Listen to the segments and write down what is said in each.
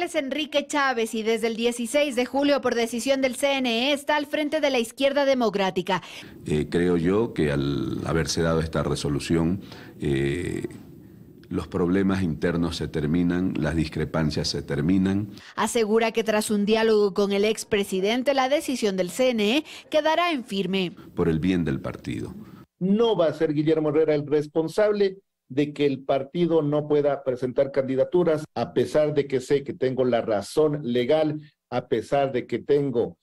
Es Enrique Chávez y desde el 16 de julio por decisión del CNE está al frente de la izquierda democrática. Eh, creo yo que al haberse dado esta resolución, eh, los problemas internos se terminan, las discrepancias se terminan. Asegura que tras un diálogo con el expresidente, la decisión del CNE quedará en firme. Por el bien del partido. No va a ser Guillermo Herrera el responsable de que el partido no pueda presentar candidaturas, a pesar de que sé que tengo la razón legal, a pesar de que tengo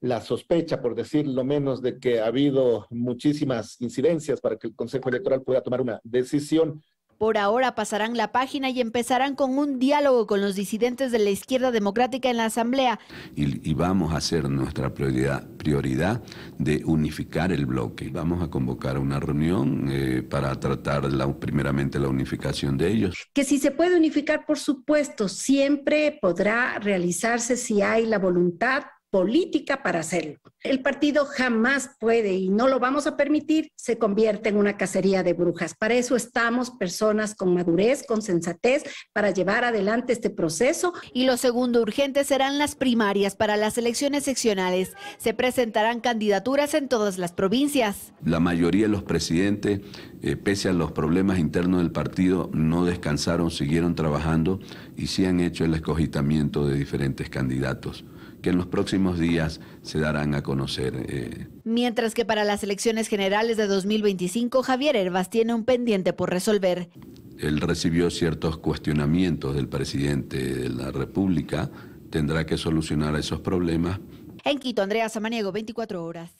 la sospecha, por decirlo menos, de que ha habido muchísimas incidencias para que el Consejo Electoral pueda tomar una decisión, por ahora pasarán la página y empezarán con un diálogo con los disidentes de la izquierda democrática en la Asamblea. Y, vamos a hacer nuestra prioridad, de unificar el bloque. Vamos a convocar una reunión eh, para tratar la, primeramente la unificación de ellos. Que si se puede unificar, por supuesto, siempre podrá realizarse si hay la voluntad política para hacerlo. El partido jamás puede y no lo vamos a permitir, se convierte en una cacería de brujas. Para eso estamos personas con madurez, con sensatez, para llevar adelante este proceso. Y lo segundo urgente serán las primarias para las elecciones seccionales. Se presentarán candidaturas en todas las provincias. La mayoría de los presidentes, eh, pese a los problemas internos del partido, no descansaron, siguieron trabajando y se han hecho el escogitamiento de diferentes candidatos que en los próximos días se darán a conocer. Eh. Mientras que para las elecciones generales de 2025, Javier Herbas tiene un pendiente por resolver. Él recibió ciertos cuestionamientos del presidente de la República, tendrá que solucionar esos problemas. En Quito, Andrea Samaniego, 24 horas.